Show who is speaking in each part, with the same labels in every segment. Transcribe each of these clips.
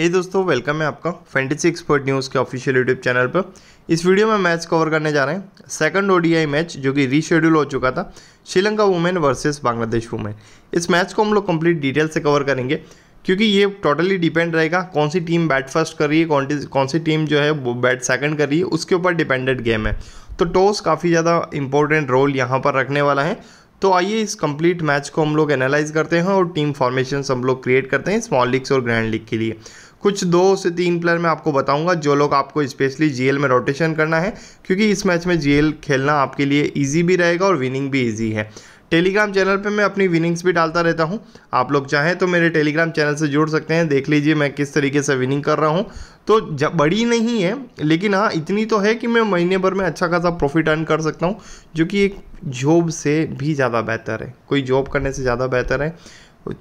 Speaker 1: हे hey दोस्तों welcome है आपका फेंटेसी एक्सपर्ट न्यूज़ के ऑफिशियल यूट्यूब चैनल पर इस वीडियो में मैच कवर करने जा रहे हैं सेकंड ओडीआई मैच जो कि रीशेड्यूल हो चुका था Sri Lanka women versus Bangladesh women इस मैच को हम लोग कंप्लीट डिटेल से कवर करेंगे क्योंकि ये टोटली डिपेंड रहेगा कौन सी टीम बैट फर्स्ट कर रही है कौन कौन सी टीम जो है वो बैट सेकंड कर रही है उसके ऊपर डिपेंडेंट गेम है तो टॉस काफ़ी ज़्यादा इंपॉर्टेंट रोल यहाँ पर रखने वाला है तो आइए इस कंप्लीट मैच को हम लोग एनालाइज करते हैं और टीम फॉर्मेशन हम लोग क्रिएट करते हैं स्मॉल लीग्स और ग्रैंड लीग के लिए कुछ दो से तीन प्लेयर मैं आपको बताऊंगा जो लोग आपको स्पेशली जीएल में रोटेशन करना है क्योंकि इस मैच में जीएल खेलना आपके लिए ईजी भी रहेगा और विनिंग भी ईजी है टेलीग्राम चैनल पे मैं अपनी विनिंग्स भी डालता रहता हूँ आप लोग चाहें तो मेरे टेलीग्राम चैनल से जुड़ सकते हैं देख लीजिए मैं किस तरीके से विनिंग कर रहा हूँ तो जब बड़ी नहीं है लेकिन हाँ इतनी तो है कि मैं महीने भर में अच्छा खासा प्रॉफिट अर्न कर सकता हूँ जो कि एक जॉब से भी ज़्यादा बेहतर है कोई जॉब करने से ज़्यादा बेहतर है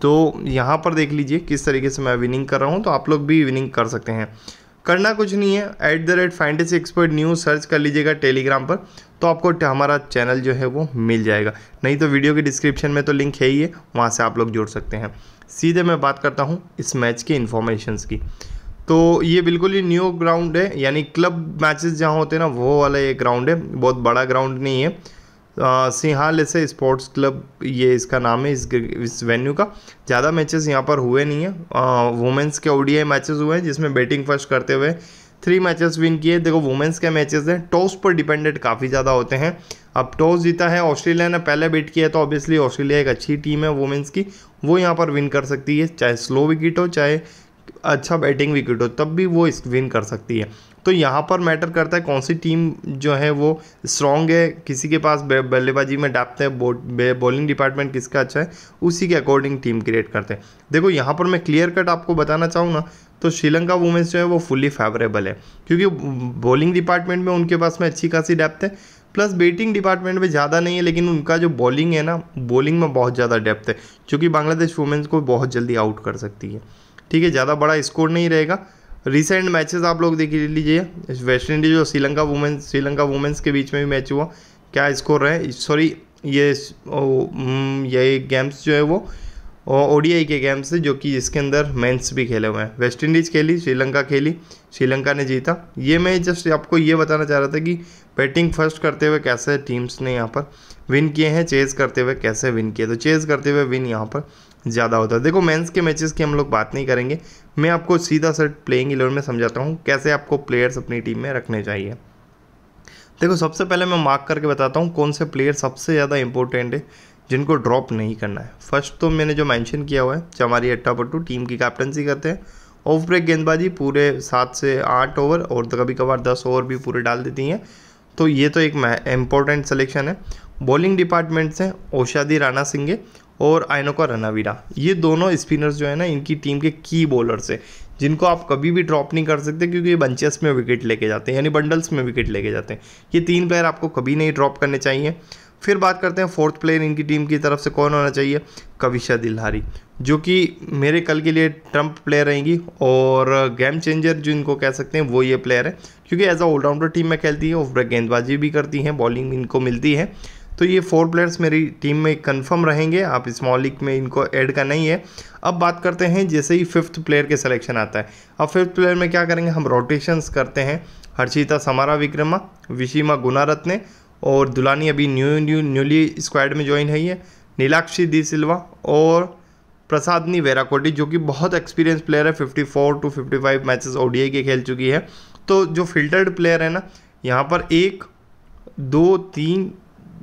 Speaker 1: तो यहाँ पर देख लीजिए किस तरीके से मैं विनिंग कर रहा हूँ तो आप लोग भी विनिंग कर सकते हैं करना कुछ नहीं है at the rate fantasy expert news search कर लीजिएगा टेलीग्राम पर तो आपको हमारा चैनल जो है वो मिल जाएगा नहीं तो वीडियो के डिस्क्रिप्शन में तो लिंक है ही है वहाँ से आप लोग जुड़ सकते हैं सीधे मैं बात करता हूँ इस मैच की इन्फॉर्मेशन की तो ये बिल्कुल ही न्यू ग्राउंड है यानी क्लब मैचेस जहाँ होते हैं ना वो वाला ये ग्राउंड है बहुत बड़ा ग्राउंड नहीं है सिंहाल से स्पोर्ट्स क्लब ये इसका नाम है इस इस वेन्यू का ज़्यादा मैचेस यहाँ पर हुए नहीं है वुमेंस के ओडीआई मैचेस हुए हैं जिसमें बैटिंग फर्स्ट करते हुए थ्री मैचेस विन किए देखो वुमेंस के मैचेस हैं टॉस पर डिपेंडेंट काफ़ी ज़्यादा होते हैं अब टॉस जीता है ऑस्ट्रेलिया ने पहले बैट किया तो ऑब्वियसली ऑस्ट्रेलिया एक अच्छी टीम है वुमेंस की वो यहाँ पर विन कर सकती है चाहे स्लो विकेट हो चाहे अच्छा बैटिंग विकेट हो तब भी वो इस विन कर सकती है तो यहाँ पर मैटर करता है कौन सी टीम जो है वो स्ट्रॉन्ग है किसी के पास बल्लेबाजी में डापते हैं बॉलिंग डिपार्टमेंट किसका अच्छा है उसी के अकॉर्डिंग टीम क्रिएट करते हैं देखो यहाँ पर मैं क्लियर कट आपको बताना चाहूँ ना तो श्रीलंका वुमेंस जो है वो फुली फेवरेबल है क्योंकि बॉलिंग डिपार्टमेंट में उनके पास में अच्छी खासी डेप्थ है प्लस बैटिंग डिपार्टमेंट में ज़्यादा नहीं है लेकिन उनका जो बॉलिंग है ना बॉलिंग में बहुत ज़्यादा डेप्थ है क्योंकि बांग्लादेश वुमेंस को बहुत जल्दी आउट कर सकती है ठीक है ज़्यादा बड़ा स्कोर नहीं रहेगा रिसेंट मैचेस आप लोग देख लीजिए वेस्ट इंडीज और श्रीलंका वुमेन्स श्रीलंका वुमेन्स के बीच में भी मैच हुआ क्या स्कोर रहे सॉरी ये हम्म, ये गेम्स जो है वो ओडीआई के गेम्स जो कि इसके अंदर मेंस भी खेले हुए हैं वेस्ट इंडीज़ खेली श्रीलंका खेली श्रीलंका ने जीता ये मैं जस्ट आपको ये बताना चाह रहा था कि बैटिंग फर्स्ट करते हुए कैसे टीम्स ने यहाँ पर विन किए हैं चेज़ करते हुए कैसे विन किए तो चेज़ करते हुए विन यहाँ पर ज़्यादा होता है देखो मेंस के मैचेस की हम लोग बात नहीं करेंगे मैं आपको सीधा सर प्लेइंग इलेवन में समझाता हूँ कैसे आपको प्लेयर्स अपनी टीम में रखने चाहिए देखो सबसे पहले मैं मार्क करके बताता हूँ कौन से प्लेयर सबसे ज़्यादा इंपॉर्टेंट है जिनको ड्रॉप नहीं करना है फर्स्ट तो मैंने जो मैंशन किया हुआ है चमारी अट्टा पट्टू टीम की कैप्टनसी करते हैं ऑफ ब्रेक गेंदबाजी पूरे सात से आठ ओवर और तो कभी कभार दस ओवर भी पूरे डाल देती हैं तो ये तो एक इम्पोर्टेंट सलेक्शन है बॉलिंग डिपार्टमेंट से ओशादी राणा सिंगे और आइनोका रनावीरा ये दोनों स्पिनर्स जो है ना इनकी टीम के की बॉलर्स हैं जिनको आप कभी भी ड्रॉप नहीं कर सकते क्योंकि ये बंचेस में विकेट लेके जाते हैं यानी बंडल्स में विकेट लेके जाते हैं ये तीन प्लेयर आपको कभी नहीं ड्रॉप करने चाहिए फिर बात करते हैं फोर्थ प्लेयर इनकी टीम की तरफ से कौन होना चाहिए कविशा दिलहारी जो कि मेरे कल के लिए ट्रम्प प्लेयर रहेंगी और गेम चेंजर जो इनको कह सकते हैं वो ये प्लेयर है क्योंकि एज अ ऑलराउंडर टीम में खेलती है ऑफ ब्रेक गेंदबाजी भी करती हैं बॉलिंग इनको मिलती है तो ये फोर प्लेयर्स मेरी टीम में कंफर्म रहेंगे आप स्मॉल लीग में इनको ऐड करना ही है अब बात करते हैं जैसे ही फिफ्थ प्लेयर के सिलेक्शन आता है अब फिफ्थ प्लेयर में क्या करेंगे हम रोटेशंस करते हैं हर्षिता समारा विक्रमा विशीमा गुनारत्ने और दुलानी अभी न्यू न्यू न्यूली स्क्वाड में ज्वाइन है नीलाक्षी दी सिल्वा और प्रसादनी वेराकोटी जो कि बहुत एक्सपीरियंस प्लेयर है 54 टू 55 मैचेस ओडीआई के खेल चुकी है तो जो फिल्टर्ड प्लेयर है ना यहाँ पर एक दो तीन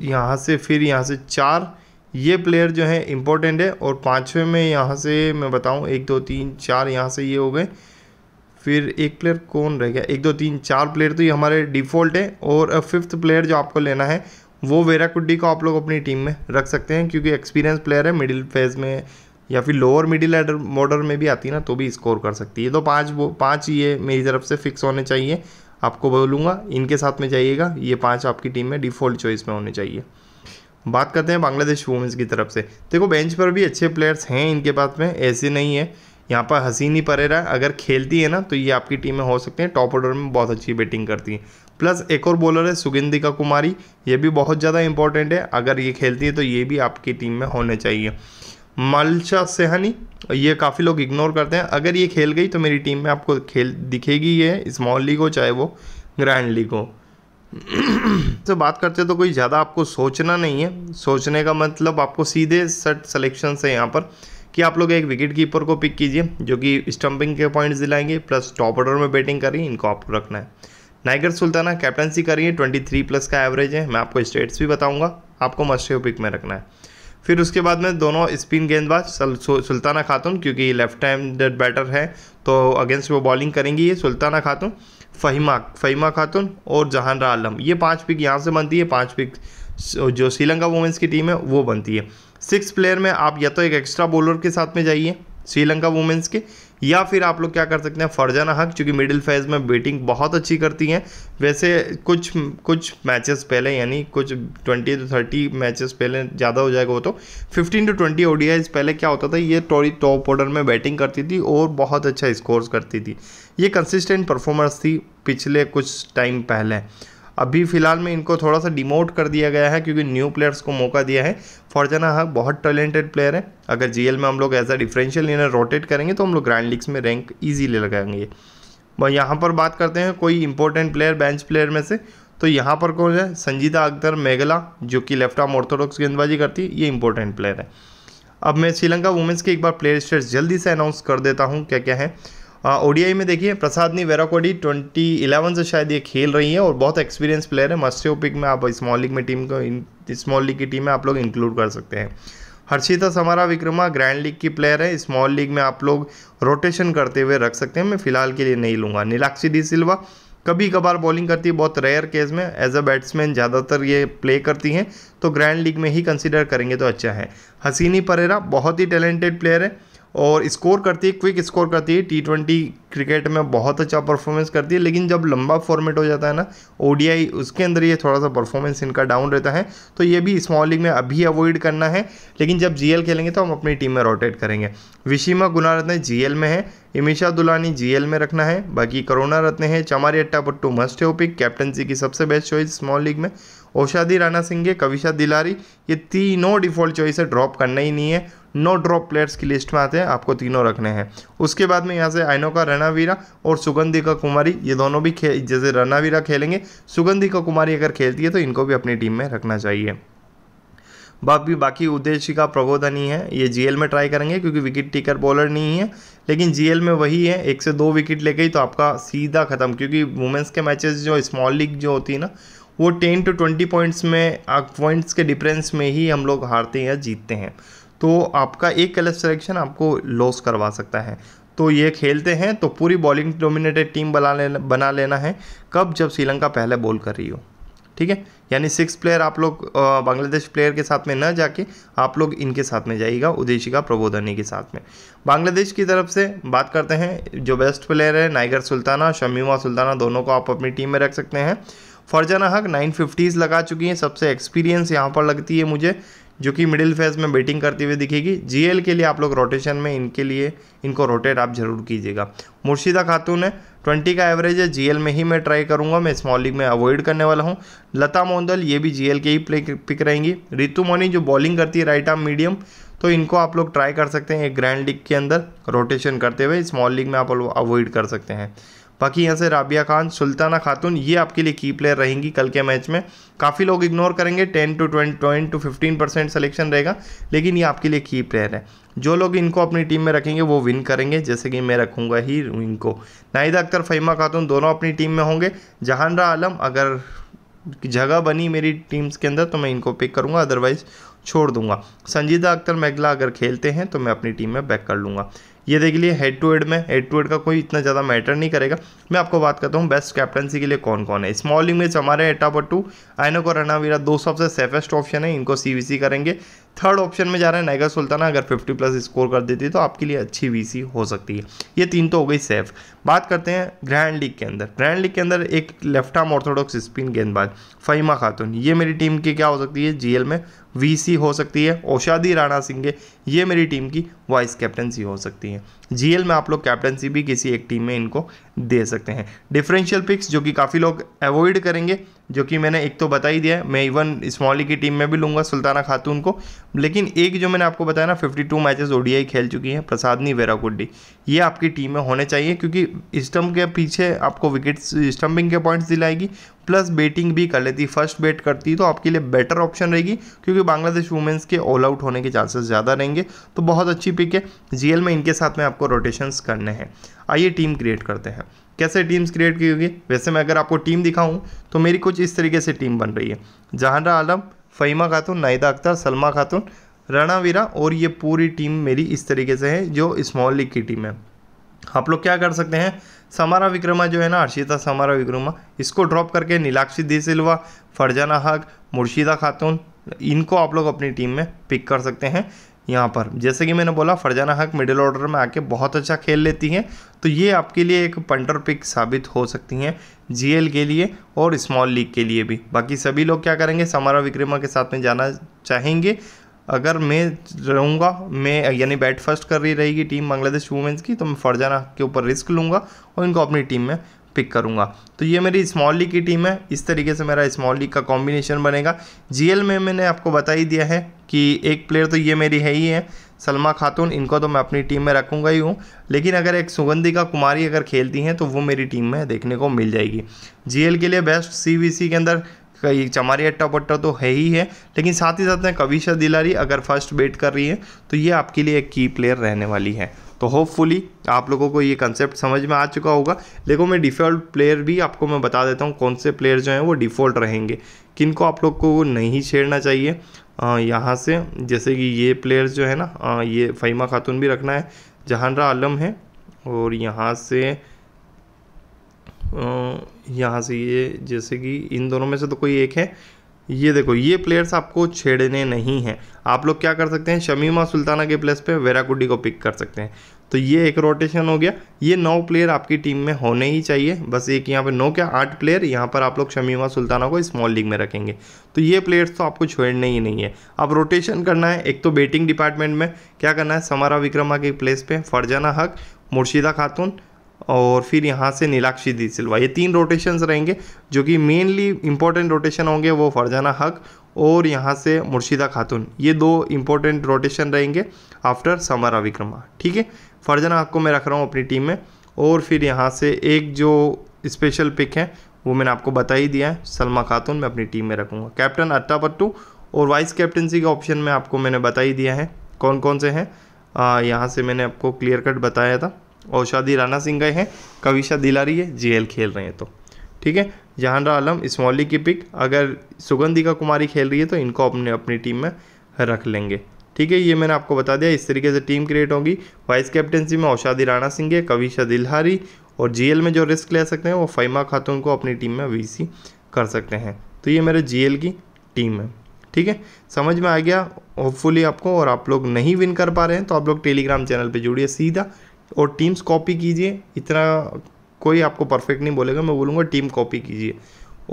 Speaker 1: यहाँ से फिर यहाँ से चार ये प्लेयर जो है इम्पोर्टेंट है और पाँचवें में यहाँ से मैं बताऊँ एक दो तीन चार यहाँ से ये हो गए फिर एक प्लेयर कौन रह गया एक दो तीन चार प्लेयर तो ये हमारे डिफ़ॉल्ट है और फिफ्थ प्लेयर जो आपको लेना है वो वेरा कुड्डी को आप लोग अपनी टीम में रख सकते हैं क्योंकि एक्सपीरियंस प्लेयर है मिडिल फेज में या फिर लोअर मिडिल मॉडर में भी आती है ना तो भी स्कोर कर सकती है तो पाँच वो पाँच ये मेरी तरफ से फिक्स होने चाहिए आपको बोलूँगा इनके साथ में जाइएगा ये पाँच आपकी टीम में डिफ़ॉल्ट चॉइस में होने चाहिए बात करते हैं बांग्लादेश वुमेंस की तरफ से देखो बेंच पर भी अच्छे प्लेयर्स हैं इनके पास में ऐसे नहीं है यहाँ पर हसीनी परेरा अगर खेलती है ना तो ये आपकी टीम में हो सकते हैं टॉप ऑर्डर में बहुत अच्छी बैटिंग करती है प्लस एक और बॉलर है सुगिंदिका कुमारी ये भी बहुत ज़्यादा इंपॉर्टेंट है अगर ये खेलती है तो ये भी आपकी टीम में होने चाहिए मालशा सेहनी ये काफ़ी लोग इग्नोर करते हैं अगर ये खेल गई तो मेरी टीम में आपको खेल दिखेगी ये स्मॉल लीग हो चाहे वो ग्रैंड लीग हो तो बात करते तो कोई ज़्यादा आपको सोचना नहीं है सोचने का मतलब आपको सीधे सट सलेक्शन से यहाँ पर कि आप लोग एक विकेट कीपर को पिक कीजिए जो कि स्टंपिंग के पॉइंट्स दिलाएंगे प्लस टॉप ऑर्डर में बैटिंग कर इनको आपको रखना है नाइगर सुल्ताना कैप्टनसी करिए है ट्वेंटी थ्री प्लस का एवरेज है मैं आपको स्टेट्स भी बताऊँगा आपको मस्ट पिक में रखना है फिर उसके बाद में दोनों स्पिन गेंदबाज सुल्ताना खातून क्योंकि लेफ्ट हैंडेड बैटर हैं तो अगेंस्ट वो बॉलिंग करेंगी ये सुल्ताना खातून फ़हीमा फ़हीमा खातून और जहानरा आलम ये पांच पिक यहाँ से बनती है पांच पिक जो श्रीलंका वुमेंस की टीम है वो बनती है सिक्स प्लेयर में आप या तो एक एक्स्ट्रा बॉलर के साथ में जाइए श्रीलंका वुमेंस के या फिर आप लोग क्या कर सकते हैं फरजाना हक चूँकि मिडिल फेज में बैटिंग बहुत अच्छी करती हैं वैसे कुछ कुछ मैचेस पहले यानी कुछ ट्वेंटी टू थर्टी मैचेस पहले ज़्यादा हो जाएगा वो तो फिफ्टीन टू ट्वेंटी ओडियाज पहले क्या होता था ये टोरी टॉप ऑर्डर में बैटिंग करती थी और बहुत अच्छा स्कोर्स करती थी ये कंसिस्टेंट परफॉर्मेंस थी पिछले कुछ टाइम पहले अभी फ़िलहाल में इनको थोड़ा सा डिमोट कर दिया गया है क्योंकि न्यू प्लेयर्स को मौका दिया है फॉर्जना हक बहुत टैलेंटेड प्लेयर है अगर जीएल में हम लोग एज अ डिफरेंशियल इन्हें रोटेट करेंगे तो हम लोग ग्रैंड लीग्स में रैंक ईजीली लगाएंगे यहाँ पर बात करते हैं कोई इंपॉर्टेंट प्लेयर बेंच प्लेयर में से तो यहाँ पर कौन है संजीदा अख्तर मेघला जो कि लेफ्ट आर्म ऑर्थोडॉक्स गेंदबाजी करती है ये इंपॉर्टेंट प्लेयर है अब मैं श्रीलंका वुमेंस के एक बार प्लेयर स्टेट जल्दी से अनाउंस कर देता हूँ क्या क्या है ओडीआई में देखिए प्रसादनी वेराकोडी ट्वेंटी इलेवन से शायद ये खेल रही है और बहुत एक्सपीरियंस प्लेयर है मस्यो ओपिक में आप स्मॉल लीग में टीम को स्मॉल लीग की टीम में आप लोग इंक्लूड कर सकते हैं Harshitha Samarawickrama grand league की प्लेयर है स्मॉल लीग में आप लोग रोटेशन करते हुए रख सकते हैं मैं फिलहाल के लिए नहीं लूँगा नीलाक्षी डी सिल्वा कभी कभार बॉलिंग करती है बहुत रेयर केस में एज अ बैट्समैन ज़्यादातर ये प्ले करती हैं तो ग्रैंड लीग में ही कंसिडर करेंगे तो अच्छा है हसीनी परेरा बहुत ही टैलेंटेड प्लेयर है और स्कोर करती है क्विक स्कोर करती है टी ट्वेंटी क्रिकेट में बहुत अच्छा परफॉर्मेंस करती है लेकिन जब लंबा फॉर्मेट हो जाता है ना ओडीआई उसके अंदर ये थोड़ा सा परफॉर्मेंस इनका डाउन रहता है तो ये भी स्मॉल लीग में अभी अवॉइड करना है लेकिन जब जीएल खेलेंगे तो हम अपनी टीम में रोटेट करेंगे विशीमा गुना रत्न एल में है इमिशा दुलानी जी में रखना है बाकी करोना रत्न है चमारी अट्टा पट्टू मस्ट है ओपिक कैप्टनसी की सबसे बेस्ट चॉइस स्मॉल लीग में ओशादी राणा सिंघे कविशा दिलारी ये तीनों डिफॉल्ट चॉइस है ड्रॉप करना ही नहीं है नो ड्रॉप प्लेयर्स की लिस्ट में आते हैं आपको तीनों रखने हैं उसके बाद में यहाँ से आइनोका रणावीरा और सुगंधिका कुमारी ये दोनों भी खे जैसे रणावीरा खेलेंगे सुगंधिका कुमारी अगर खेलती है तो इनको भी अपनी टीम में रखना चाहिए बाकी बाकी प्रबोधन ही है ये जीएल में ट्राई करेंगे क्योंकि विकेट टीकर बॉलर नहीं है लेकिन जीएल में वही है एक से दो विकेट ले गई तो आपका सीधा ख़त्म क्योंकि वुमेंस के मैचेस जो स्मॉल लीग जो होती है ना वो टेन टू ट्वेंटी पॉइंट्स में पॉइंट्स के डिफरेंस में ही हम लोग हारते हैं या जीतते हैं तो आपका एक कलर सिलेक्शन आपको लॉस करवा सकता है तो ये खेलते हैं तो पूरी बॉलिंग डोमिनेटेड टीम बना लेना बना लेना है कब जब श्रीलंका पहले बॉल कर रही हो ठीक है यानी सिक्स प्लेयर आप लोग बांग्लादेश प्लेयर के साथ में ना जाके आप लोग इनके साथ में जाइएगा उदेशिका प्रबोधनी के साथ में बांग्लादेश की तरफ से बात करते हैं जो बेस्ट प्लेयर है नाइगर सुल्ताना शमीमा सुल्ताना दोनों को आप अपनी टीम में रख सकते हैं फरजाना हक नाइन फिफ्टीज़ लगा चुकी हैं सबसे एक्सपीरियंस यहाँ पर लगती है मुझे जो कि मिडिल फेज में बैटिंग करती हुई दिखेगी जीएल के लिए आप लोग रोटेशन में इनके लिए इनको रोटेट आप जरूर कीजिएगा मुर्शिदा खातून है ट्वेंटी का एवरेज है जीएल में ही मैं ट्राई करूंगा मैं स्मॉल लीग में अवॉइड करने वाला हूं लता मोंदल ये भी जीएल के ही प्ले पिक रहेंगी रितु मोनी जो बॉलिंग करती है राइट आर्म मीडियम तो इनको आप लोग ट्राई कर सकते हैं एक ग्रैंड लीग के अंदर रोटेशन करते हुए स्मॉल लीग में आप लोग अवॉइड कर सकते हैं बाकी यहाँ से राबिया खान सुल्ताना खातून ये आपके लिए की प्लेयर रहेंगी कल के मैच में काफ़ी लोग इग्नोर करेंगे ten to twenty twenty to fifteen percent selection रहेगा लेकिन ये आपके लिए की प्लेयर है जो लोग इनको अपनी टीम में रखेंगे वो विन करेंगे जैसे कि मैं रखूँगा ही इनको नाहिदा अख्तर फ़हीमा खातून दोनों अपनी टीम में होंगे जहानरा आलम अगर जगह बनी मेरी टीम्स के अंदर तो मैं इनको पिक करूँगा अदरवाइज़ छोड़ दूंगा संजीदा अख्तर मेघला अगर खेलते हैं तो मैं अपनी टीम में बैक कर लूँगा ये देख लिए हेड टू हेड में हेड टू हेड का कोई इतना ज़्यादा मैटर नहीं करेगा मैं आपको बात करता हूँ बेस्ट कैप्टनसी के लिए कौन कौन है स्मॉल इमेज हमारे एटापट्टू आइनक और रनावीरा दो सबसे सेफेस्ट ऑप्शन है इनको सी करेंगे थर्ड ऑप्शन में जा रहे हैं नाइगर सुल्ताना अगर 50 प्लस स्कोर कर देती है तो आपके लिए अच्छी वीसी हो सकती है ये तीन तो हो गई सेफ बात करते हैं ग्रैंड लीग के अंदर ग्रैंड लीग के अंदर एक लेफ्ट आर्म ऑर्थोडॉक्स स्पिन गेंदबाज फ़हीमा खातून ये मेरी टीम की क्या हो सकती है जीएल में वीसी हो सकती है औषादी राणा सिंह ये मेरी टीम की वाइस कैप्टनसी हो सकती है जीएल में आप लोग कैप्टनसी भी किसी एक टीम में इनको दे सकते हैं डिफरेंशियल पिक्स जो कि काफ़ी लोग अवॉइड करेंगे जो कि मैंने एक तो बता ही दिया है मैं इवन स्मॉली की टीम में भी लूँगा सुल्ताना खातून को लेकिन एक जो मैंने आपको बताया ना 52 टू मैचेज ओडियाई खेल चुकी हैं प्रसादनी वेराकुड्डी ये आपकी टीम में होने चाहिए क्योंकि स्टम्प के पीछे आपको विकेट्स स्टम्पिंग के पॉइंट्स दिलाएगी प्लस बेटिंग भी कर लेती फर्स्ट बेट करती तो आपके लिए बेटर ऑप्शन रहेगी क्योंकि बांग्लादेश वुमेंस के ऑल आउट होने के चांसेस ज़्यादा रहेंगे तो बहुत अच्छी पिक है जीएल में इनके साथ में आपको रोटेशंस करने हैं आइए टीम क्रिएट करते हैं कैसे टीम्स क्रिएट की होगी वैसे मैं अगर आपको टीम दिखाऊँ तो मेरी कुछ इस तरीके से टीम बन रही है जहानरा आलम फ़हीमा खातून नाहिदा अख्तर सलमा खातून रणावीरा और ये पूरी टीम मेरी इस तरीके से है जो स्मॉल लीग की टीम है आप लोग क्या कर सकते हैं समारा विक्रमा जो है ना अर्षिता समारा विक्रमा इसको ड्रॉप करके नीलाक्षी दी सिल्वा फरजाना हक मुर्शिदा खातून इनको आप लोग अपनी टीम में पिक कर सकते हैं यहाँ पर जैसे कि मैंने बोला फरजाना हक मिडिल ऑर्डर में आके बहुत अच्छा खेल लेती हैं तो ये आपके लिए एक पंटर पिक साबित हो सकती हैं जीएल के लिए और स्मॉल लीग के लिए भी बाकी सभी लोग क्या करेंगे समारा विक्रमा के साथ में जाना चाहेंगे अगर मैं रहूँगा मैं यानी बैट फर्स्ट कर रही रहेगी टीम बांग्लादेश वुमेंस की तो मैं फरजाना के ऊपर रिस्क लूँगा और इनको अपनी टीम में पिक करूँगा तो ये मेरी स्मॉल लीग की टीम है इस तरीके से मेरा स्मॉल लीग का कॉम्बिनेशन बनेगा जी में मैंने आपको बता ही दिया है कि एक प्लेयर तो ये मेरी है ही है सलमा खातून इनको तो मैं अपनी टीम में रखूँगा ही हूँ लेकिन अगर एक सुगंधिका कुमारी अगर खेलती हैं तो वो मेरी टीम में देखने को मिल जाएगी जीएल के लिए बेस्ट सीवीसी के अंदर कई चमारी अट्टा पट्टा तो है ही है लेकिन साथ ही साथ में कविशा दिलारी अगर फर्स्ट बैट कर रही है तो ये आपके लिए एक की प्लेयर रहने वाली है तो होपफुली आप लोगों को ये कंसेप्ट समझ में आ चुका होगा देखो मैं डिफ़ॉल्ट प्लेयर भी आपको मैं बता देता हूँ कौन से प्लेयर जो हैं वो डिफ़ॉल्ट रहेंगे किन को आप लोग को नहीं छेड़ना चाहिए यहाँ से जैसे कि ये प्लेयर जो है ना आ, ये फ़हीमा खातून भी रखना है जहानरा आलम है और यहाँ से यहाँ से ये जैसे कि इन दोनों में से तो कोई एक है ये देखो ये प्लेयर्स आपको छेड़ने नहीं हैं आप लोग क्या कर सकते हैं शमीमा सुल्ताना के प्लेस पे वेराकुडी को पिक कर सकते हैं तो ये एक रोटेशन हो गया ये नौ प्लेयर आपकी टीम में होने ही चाहिए बस एक यहाँ पे नौ क्या आठ प्लेयर यहाँ पर आप लोग शमीमा सुल्ताना को स्मॉल लीग में रखेंगे तो ये प्लेयर्स तो आपको छोड़ने ही नहीं है अब रोटेशन करना है एक तो बेटिंग डिपार्टमेंट में क्या करना है समारा विक्रमा के प्लेस पर फरजाना हक मुर्शिदा खातून और फिर यहाँ से नीलाक्षी दी सिल्वा ये तीन रोटेशंस रहेंगे जो कि मेनली इंपॉर्टेंट रोटेशन होंगे वो फरजाना हक और यहाँ से मुर्शिदा खातून ये दो इंपॉर्टेंट रोटेशन रहेंगे आफ्टर समर अविक्रमा ठीक है फरजाना हक को मैं रख रहा हूँ अपनी टीम में और फिर यहाँ से एक जो स्पेशल पिक है वो मैंने आपको बता ही दिया है सलमा खातून मैं अपनी टीम में रखूँगा कैप्टन अट्टा पट्टू और वाइस कैप्टनसी का ऑप्शन में आपको मैंने बता ही दिया है कौन कौन से हैं यहाँ से मैंने आपको क्लियर कट बताया था औषादी राना सिंह गए हैं कविशा दिलारी है जीएल खेल रहे हैं तो ठीक है जहानरा आलम स्मॉली की पिक अगर सुगंधिका कुमारी खेल रही है तो इनको अपने अपनी टीम में रख लेंगे ठीक है ये मैंने आपको बता दिया इस तरीके से टीम क्रिएट होगी वाइस कैप्टनसी में औषादी राणा सिंह है कविशा दिलहारी और जीएल में जो रिस्क ले सकते हैं वो फ़ैमा खातून को अपनी टीम में वीसी कर सकते हैं तो ये मेरे जीएल की टीम है ठीक है समझ में आ गया होपफुली आपको और आप लोग नहीं विन कर पा रहे हैं तो आप लोग टेलीग्राम चैनल पर जुड़िए सीधा और टीम्स कॉपी कीजिए इतना कोई आपको परफेक्ट नहीं बोलेगा मैं बोलूँगा टीम कॉपी कीजिए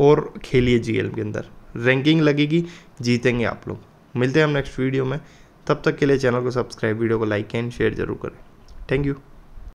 Speaker 1: और खेलिए एल के अंदर रैंकिंग लगेगी जीतेंगे आप लोग मिलते हैं हम नेक्स्ट वीडियो में तब तक के लिए चैनल को सब्सक्राइब वीडियो को लाइक एंड शेयर जरूर करें थैंक यू